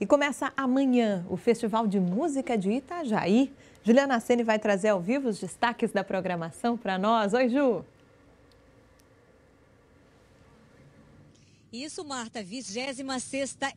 E começa amanhã o Festival de Música de Itajaí. Juliana Sene vai trazer ao vivo os destaques da programação para nós. Oi, Ju! Isso, Marta, 26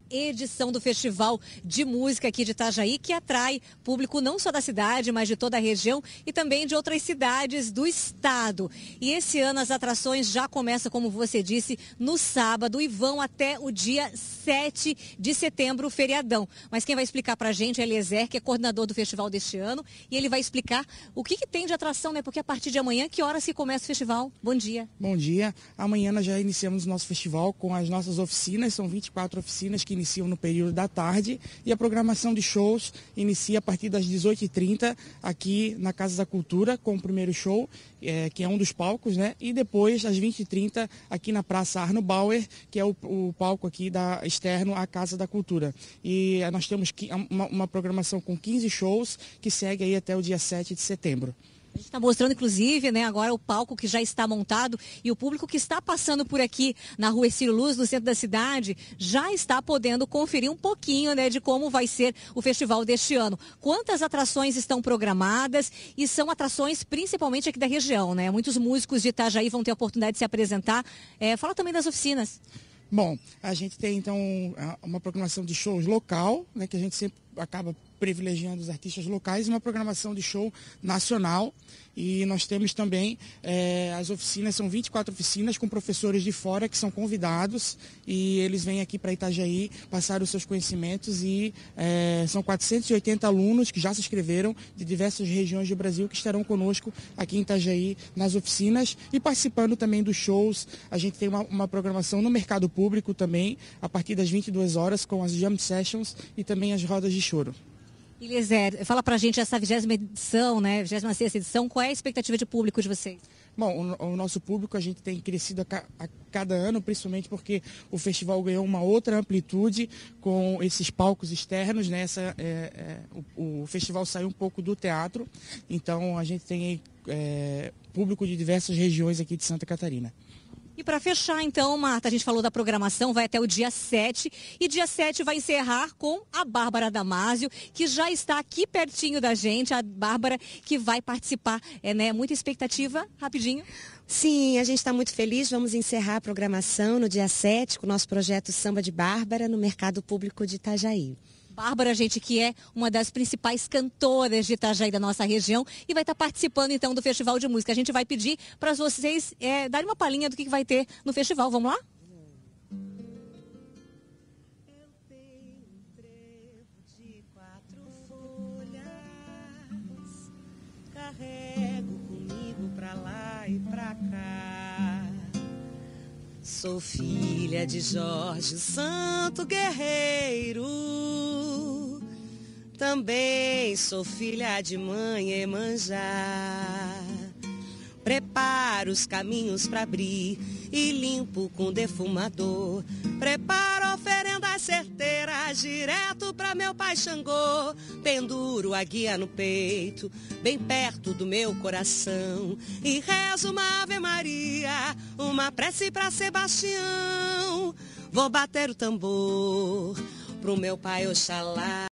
edição do Festival de Música aqui de Itajaí, que atrai público não só da cidade, mas de toda a região e também de outras cidades do estado. E esse ano as atrações já começam, como você disse, no sábado e vão até o dia 7 de setembro, feriadão. Mas quem vai explicar pra gente é Eliezer, que é coordenador do festival deste ano, e ele vai explicar o que, que tem de atração, né? Porque a partir de amanhã, que horas que começa o festival? Bom dia. Bom dia. Amanhã nós já iniciamos nosso festival com a as nossas oficinas, são 24 oficinas que iniciam no período da tarde e a programação de shows inicia a partir das 18h30 aqui na Casa da Cultura com o primeiro show, é, que é um dos palcos, né? E depois às 20h30 aqui na Praça Arno Bauer, que é o, o palco aqui da, externo à Casa da Cultura. E eh, nós temos uma, uma programação com 15 shows que segue aí até o dia 7 de setembro. A gente está mostrando, inclusive, né, agora o palco que já está montado e o público que está passando por aqui na rua Ciro Luz, no centro da cidade, já está podendo conferir um pouquinho né, de como vai ser o festival deste ano. Quantas atrações estão programadas e são atrações principalmente aqui da região, né? Muitos músicos de Itajaí vão ter a oportunidade de se apresentar. É, fala também das oficinas. Bom, a gente tem então uma programação de shows local, né, que a gente sempre acaba privilegiando os artistas locais uma programação de show nacional. E nós temos também eh, as oficinas, são 24 oficinas com professores de fora que são convidados e eles vêm aqui para Itajaí passar os seus conhecimentos e eh, são 480 alunos que já se inscreveram de diversas regiões do Brasil que estarão conosco aqui em Itajaí nas oficinas e participando também dos shows. A gente tem uma, uma programação no mercado público também, a partir das 22 horas com as jam sessions e também as rodas de choro. Eliezer, fala pra gente essa 20 edição, né? 26 edição, qual é a expectativa de público de vocês? Bom, o, o nosso público a gente tem crescido a, ca, a, cada ano, principalmente porque o festival ganhou uma outra amplitude com esses palcos externos, né? Essa, é, é, o, o, festival saiu um pouco do teatro, então a gente tem é, público de diversas regiões aqui de Santa Catarina. E para fechar, então, Marta, a gente falou da programação, vai até o dia 7. E dia 7 vai encerrar com a Bárbara Damasio, que já está aqui pertinho da gente. A Bárbara que vai participar. É né, muita expectativa. Rapidinho. Sim, a gente está muito feliz. Vamos encerrar a programação no dia 7 com o nosso projeto Samba de Bárbara no Mercado Público de Itajaí. Bárbara, gente, que é uma das principais cantoras de Itajaí da nossa região e vai estar participando então do Festival de Música. A gente vai pedir para vocês é, darem uma palhinha do que vai ter no festival. Vamos lá? Sou filha de Jorge, santo guerreiro. Também sou filha de mãe Emanjá. Preparo os caminhos para abrir e limpo com defumador. Preparo oferendas certeiras direto para meu pai Xangô. Penduro a guia no peito, bem perto do meu coração. E rezo uma Ave Maria, uma prece para Sebastião. Vou bater o tambor pro meu pai Oxalá.